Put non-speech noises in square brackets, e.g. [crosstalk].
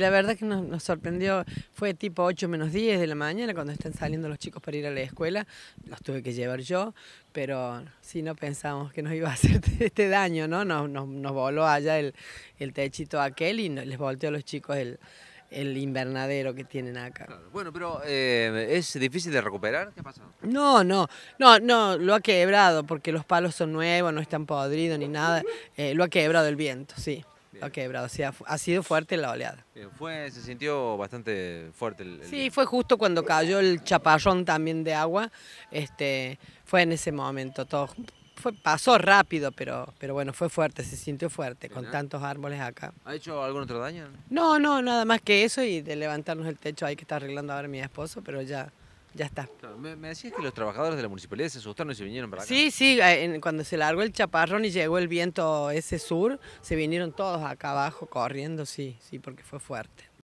La verdad que nos, sorprendió, fue tipo 8 menos 10 de la mañana cuando están saliendo los chicos para ir a la escuela, los tuve que llevar yo, pero si no pensamos que nos iba a hacer [laughs] este daño, ¿no? Nos, nos, nos voló allá el, techito aquel y les volteó a los chicos el, invernadero que tienen acá. Bueno, pero eh, ¿es difícil de recuperar? ¿Qué pasado? No, no, no, no, lo ha quebrado porque los palos son nuevos, no están podridos ni nada, eh, lo ha quebrado el viento, sí. Okay, Ok, bravo. Sí, ha sido fuerte la oleada. Eh, fue, se sintió bastante fuerte el, Sí, fue justo cuando cayó el chaparrón también de agua. Este, fue en ese momento todo. pasó rápido, pero, pero bueno, fue fuerte, se sintió fuerte con tantos árboles acá. ¿Ha hecho algún otro daño? No, no, nada más que eso y de levantarnos el techo hay que estar arreglando ahora mi esposo, pero ya, ya está. Me, decías que los trabajadores de la municipalidad se asustaron y se vinieron para acá. Sí, sí, eh, cuando se largó el chaparrón y llegó el viento ese sur, se vinieron todos acá abajo corriendo, sí, sí, porque fue fuerte.